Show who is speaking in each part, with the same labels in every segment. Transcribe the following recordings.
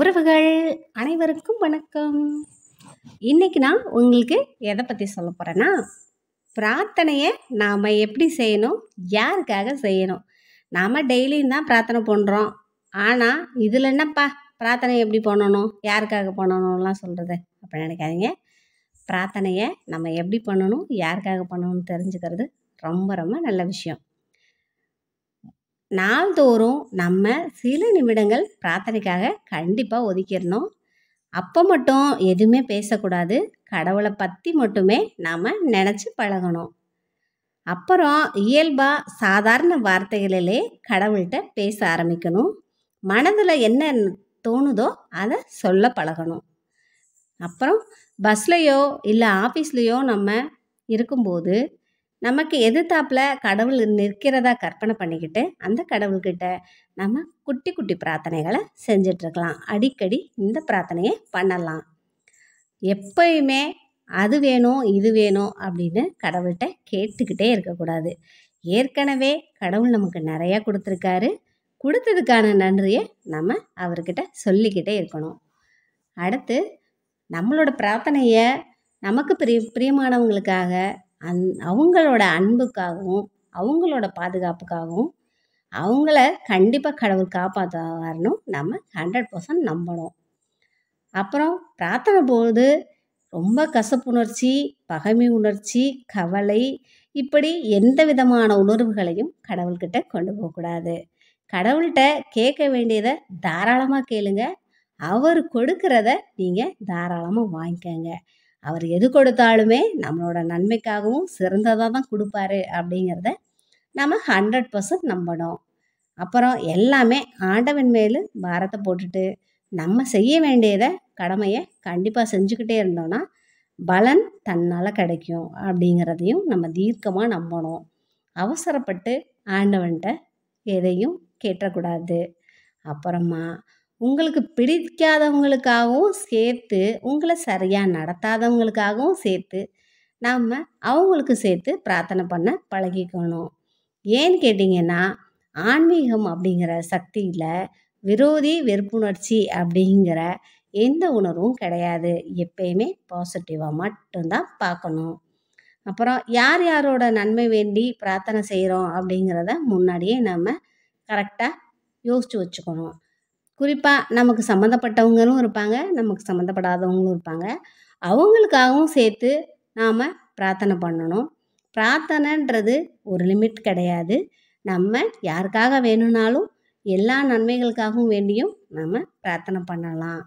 Speaker 1: உறவுகள் அனைவருக்கும் வணக்கம் இன்னைக்கு நான் உங்களுக்கு எதை பற்றி சொல்ல போகிறேன்னா பிரார்த்தனையை நாம் எப்படி செய்யணும் யாருக்காக செய்யணும் நாம் டெய்லியும் தான் பிரார்த்தனை பண்ணுறோம் ஆனால் இதில் என்னப்பா பிரார்த்தனை எப்படி பண்ணணும் யாருக்காக பண்ணணும்லாம் சொல்கிறது அப்படி நினைக்காதீங்க பிரார்த்தனையை நம்ம எப்படி பண்ணணும் யாருக்காக பண்ணணும்னு தெரிஞ்சுக்கிறது ரொம்ப ரொம்ப நல்ல விஷயம் நாள்தோறும் நம்ம சில நிமிடங்கள் பிரார்த்தனைக்காக கண்டிப்பாக ஒதுக்கிடணும் அப்போ மட்டும் எதுவுமே பேசக்கூடாது கடவுளை பற்றி மட்டுமே நாம் நினச்சி பழகணும் அப்புறம் இயல்பாக சாதாரண வார்த்தைகளிலே கடவுள்கிட்ட பேச ஆரம்பிக்கணும் மனதில் என்ன தோணுதோ அதை சொல்ல பழகணும் அப்புறம் பஸ்லேயோ இல்லை ஆஃபீஸ்லேயோ நம்ம இருக்கும்போது நமக்கு தாப்பில் கடவுள் நிற்கிறதா கற்பனை பண்ணிக்கிட்டு அந்த கடவுள்கிட்ட நம்ம குட்டி குட்டி பிரார்த்தனைகளை செஞ்சிட்ருக்கலாம் அடிக்கடி இந்த பிரார்த்தனையை பண்ணலாம் எப்பயுமே அது வேணும் இது வேணும் அப்படின்னு கடவுள்கிட்ட கேட்டுக்கிட்டே இருக்கக்கூடாது ஏற்கனவே கடவுள் நமக்கு நிறையா கொடுத்துருக்காரு கொடுத்ததுக்கான நன்றியை நம்ம அவர்கிட்ட சொல்லிக்கிட்டே இருக்கணும் அடுத்து நம்மளோட பிரார்த்தனையை நமக்கு பிரிய பிரியமானவங்களுக்காக அந் அவங்களோட அன்புக்காகவும் அவங்களோட பாதுகாப்புக்காகவும் அவங்கள கண்டிப்பாக கடவுள் வரணும் நம்ம ஹண்ட்ரட் பர்சன்ட் நம்பணும் அப்புறம் பிரார்த்தனை போது ரொம்ப கசப்புணர்ச்சி பகைமை உணர்ச்சி கவலை இப்படி எந்த விதமான உணர்வுகளையும் கடவுள்கிட்ட கொண்டு போகக்கூடாது கடவுள்கிட்ட கேட்க வேண்டியதை தாராளமாக கேளுங்க அவர் கொடுக்கிறத நீங்கள் தாராளமாக வாங்கிக்கோங்க அவர் எது கொடுத்தாலுமே நம்மளோட நன்மைக்காகவும் சிறந்ததாக தான் கொடுப்பாரு அப்படிங்கிறத நம்ம ஹண்ட்ரட் பர்சன்ட் நம்பணும் அப்புறம் எல்லாமே ஆண்டவன் மேலு பாரத்தை போட்டுட்டு நம்ம செய்ய வேண்டியதை கடமையை கண்டிப்பாக செஞ்சுக்கிட்டே இருந்தோம்னா பலன் தன்னால் கிடைக்கும் அப்படிங்கிறதையும் நம்ம தீர்க்கமாக நம்பணும் அவசரப்பட்டு ஆண்டவன்கிட்ட எதையும் கேட்டக்கூடாது அப்புறமா உங்களுக்கு பிடிக்காதவங்களுக்காகவும் சேர்த்து உங்களை சரியாக நடத்தாதவங்களுக்காகவும் சேர்த்து நாம் அவங்களுக்கு சேர்த்து பிரார்த்தனை பண்ண பழகிக்கணும் ஏன்னு கேட்டிங்கன்னா ஆன்மீகம் அப்படிங்கிற சக்தியில் விரோதி வெறுப்புணர்ச்சி அப்படிங்கிற எந்த உணர்வும் கிடையாது எப்பயுமே பாசிட்டிவாக மட்டும்தான் பார்க்கணும் அப்புறம் யார் யாரோட நன்மை வேண்டி பிரார்த்தனை செய்கிறோம் அப்படிங்கிறத முன்னாடியே நம்ம கரெக்டாக யோசித்து வச்சுக்கணும் குறிப்பாக நமக்கு சம்மந்தப்பட்டவங்களும் இருப்பாங்க நமக்கு சம்மந்தப்படாதவங்களும் இருப்பாங்க அவங்களுக்காகவும் சேர்த்து நாம் பிரார்த்தனை பண்ணணும் பிரார்த்தனைன்றது ஒரு லிமிட் கிடையாது நம்ம யாருக்காக வேணும்னாலும் எல்லா நன்மைகளுக்காகவும் வேண்டியும் நம்ம பிரார்த்தனை பண்ணலாம்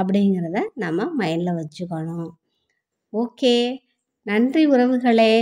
Speaker 1: அப்படிங்கிறத நம்ம மைண்டில் வச்சுக்கணும் ஓகே நன்றி உறவுகளே